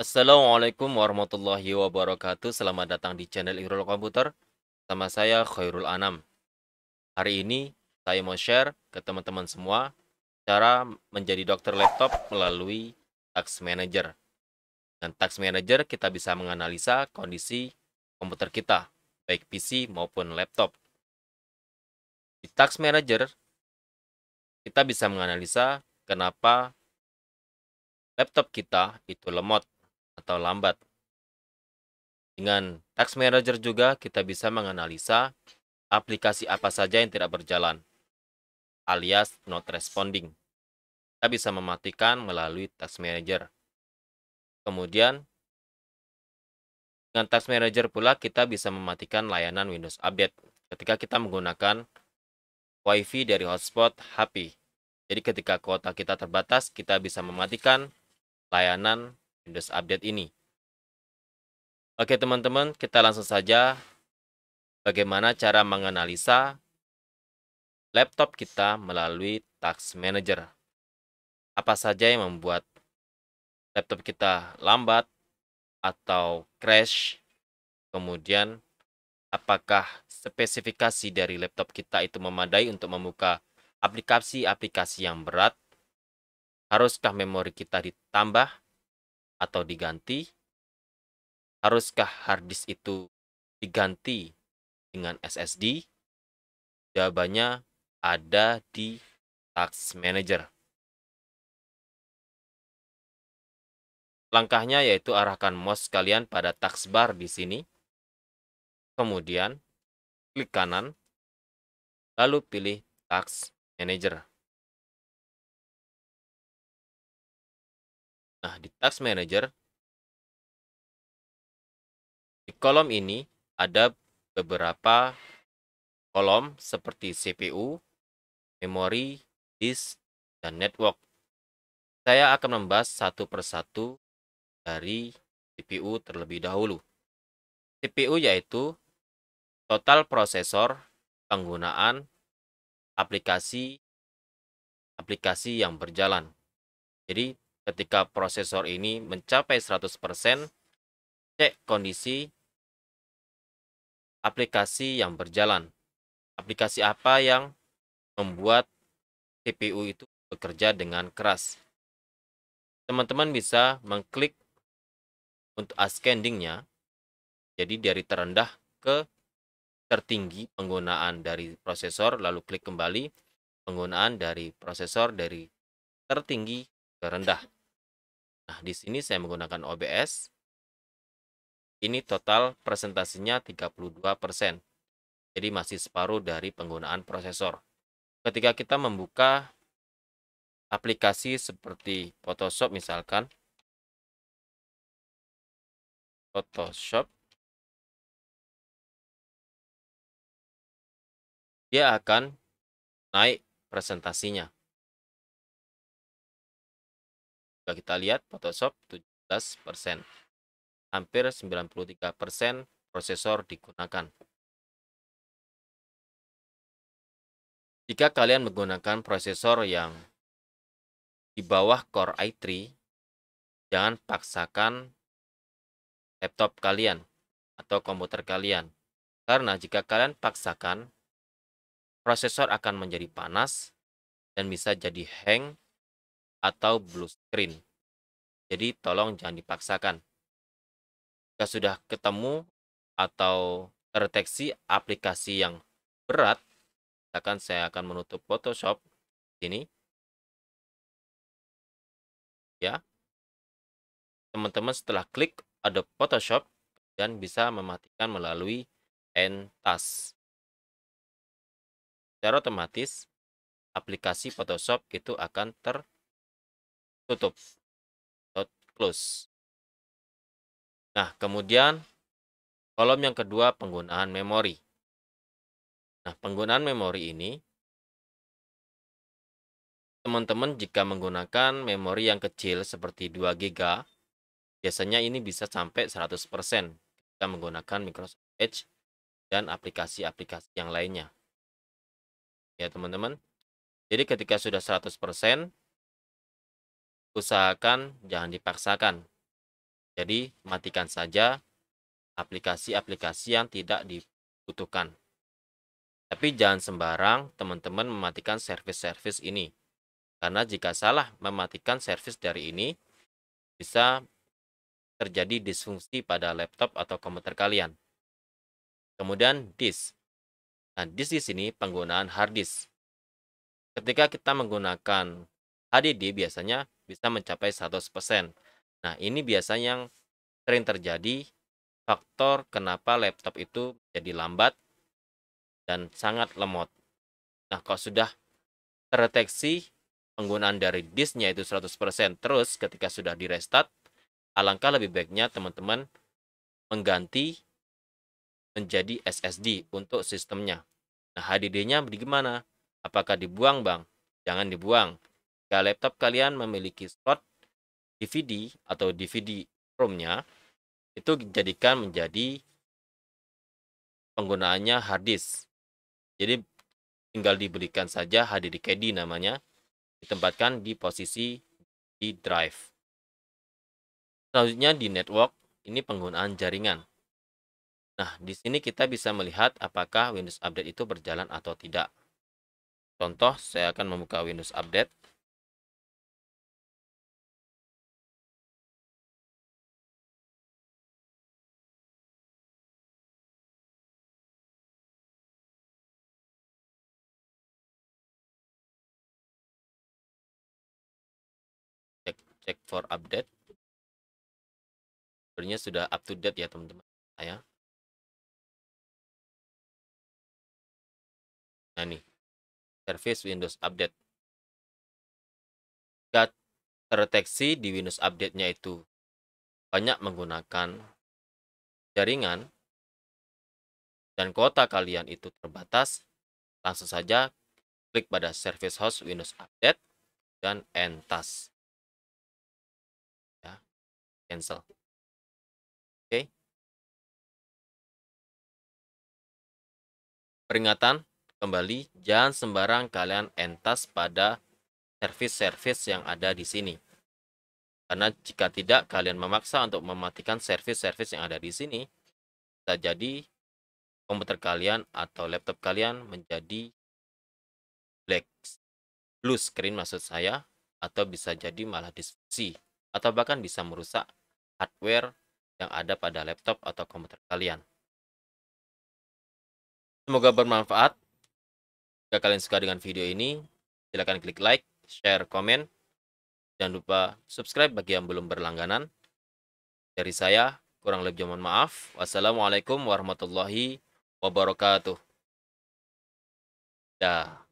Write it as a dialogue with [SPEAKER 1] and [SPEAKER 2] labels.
[SPEAKER 1] Assalamualaikum warahmatullahi wabarakatuh. Selamat datang di channel Irul Komputer. Sama saya Khairul Anam. Hari ini saya mau share ke teman-teman semua cara menjadi dokter laptop melalui Tax Manager. Dan Tax Manager kita bisa menganalisa kondisi komputer kita, baik PC maupun laptop. Di Tax Manager kita bisa menganalisa kenapa laptop kita itu lemot atau lambat. Dengan Tax Manager juga kita bisa menganalisa aplikasi apa saja yang tidak berjalan, alias not responding. Kita bisa mematikan melalui Tax Manager. Kemudian, dengan Tax Manager pula kita bisa mematikan layanan Windows Update ketika kita menggunakan WiFi dari hotspot HP. Jadi ketika kuota kita terbatas, kita bisa mematikan layanan Windows Update ini. Oke teman-teman, kita langsung saja bagaimana cara menganalisa laptop kita melalui Task Manager. Apa saja yang membuat laptop kita lambat atau crash, kemudian apakah spesifikasi dari laptop kita itu memadai untuk membuka aplikasi-aplikasi yang berat, haruskah memori kita ditambah, atau diganti? Haruskah harddisk itu diganti dengan SSD? Jawabannya ada
[SPEAKER 2] di Task Manager.
[SPEAKER 1] Langkahnya yaitu arahkan mouse kalian pada taskbar di sini. Kemudian, klik kanan, lalu pilih Task
[SPEAKER 2] Manager. Nah, di Task Manager, di kolom ini
[SPEAKER 1] ada beberapa kolom seperti CPU, memory, disk, dan network. Saya akan membahas satu persatu dari CPU terlebih dahulu. CPU yaitu total prosesor, penggunaan, aplikasi, aplikasi yang berjalan. Jadi Ketika prosesor ini mencapai 100%, cek kondisi aplikasi yang berjalan. Aplikasi apa yang membuat CPU itu bekerja dengan keras. Teman-teman bisa mengklik untuk ascendingnya, jadi dari terendah ke tertinggi penggunaan dari prosesor, lalu klik kembali penggunaan dari prosesor dari tertinggi ke rendah. Nah, di sini saya menggunakan OBS. Ini total presentasinya 32%. Jadi masih separuh dari penggunaan prosesor. Ketika kita membuka aplikasi seperti Photoshop misalkan.
[SPEAKER 2] Photoshop. Dia akan naik
[SPEAKER 1] presentasinya. jika kita lihat Photoshop 17%. Hampir 93% prosesor
[SPEAKER 2] digunakan. Jika kalian
[SPEAKER 1] menggunakan prosesor yang di bawah Core i3, jangan paksakan laptop kalian atau komputer kalian. Karena jika kalian paksakan, prosesor akan menjadi panas dan bisa jadi hang atau blue screen. Jadi tolong jangan dipaksakan. Jika sudah ketemu atau terdeteksi aplikasi yang berat, misalkan saya akan menutup Photoshop
[SPEAKER 2] ini. Ya.
[SPEAKER 1] Teman-teman setelah klik ada Photoshop dan bisa mematikan melalui End task. Secara otomatis
[SPEAKER 2] aplikasi Photoshop itu akan ter tutup dot close. Nah, kemudian kolom yang kedua
[SPEAKER 1] penggunaan memori. Nah, penggunaan memori ini teman-teman jika menggunakan memori yang kecil seperti 2 GB, biasanya ini bisa sampai 100% kita menggunakan Microsoft Edge dan aplikasi-aplikasi yang lainnya. Ya, teman-teman. Jadi ketika sudah 100%, usahakan jangan dipaksakan. Jadi, matikan saja aplikasi-aplikasi yang tidak dibutuhkan. Tapi jangan sembarang teman-teman mematikan service-service ini. Karena jika salah mematikan service dari ini, bisa terjadi disfungsi pada laptop atau komputer kalian. Kemudian disk. Nah, disk di sini penggunaan hard disk. Ketika kita menggunakan HDD biasanya bisa mencapai 100%. Nah, ini biasanya yang sering terjadi faktor kenapa laptop itu jadi lambat dan sangat lemot. Nah, kalau sudah terdeteksi penggunaan dari disknya itu 100% terus ketika sudah di restart, alangkah lebih baiknya teman-teman mengganti menjadi SSD untuk sistemnya. Nah, HDD-nya bagaimana? Apakah dibuang, Bang? Jangan dibuang jika laptop kalian memiliki slot DVD atau DVD ROM-nya, itu dijadikan menjadi penggunaannya hard disk. Jadi tinggal dibelikan saja HDD namanya, ditempatkan di posisi di drive. Selanjutnya di network, ini penggunaan jaringan. Nah, di sini kita bisa melihat apakah Windows Update itu berjalan atau tidak. Contoh, saya akan membuka Windows Update.
[SPEAKER 2] Check for update sebenarnya sudah up to date ya teman-teman saya nah nih service Windows update jika terdeteksi di Windows update-nya
[SPEAKER 1] itu banyak menggunakan jaringan dan kuota kalian itu terbatas langsung saja klik pada service host Windows update dan entas
[SPEAKER 2] cancel oke okay.
[SPEAKER 1] peringatan kembali jangan sembarang kalian entas pada service-service yang ada di sini karena jika tidak kalian memaksa untuk mematikan service-service yang ada di sini bisa jadi komputer kalian atau laptop kalian menjadi black blue screen maksud saya atau bisa jadi malah disfungsi atau bahkan bisa merusak hardware yang ada pada laptop atau komputer kalian. Semoga bermanfaat. Jika kalian suka dengan video ini, silakan klik like, share, komen. Jangan lupa subscribe bagi yang belum berlangganan. Dari saya, kurang lebih mohon maaf. Wassalamualaikum warahmatullahi wabarakatuh. Dah.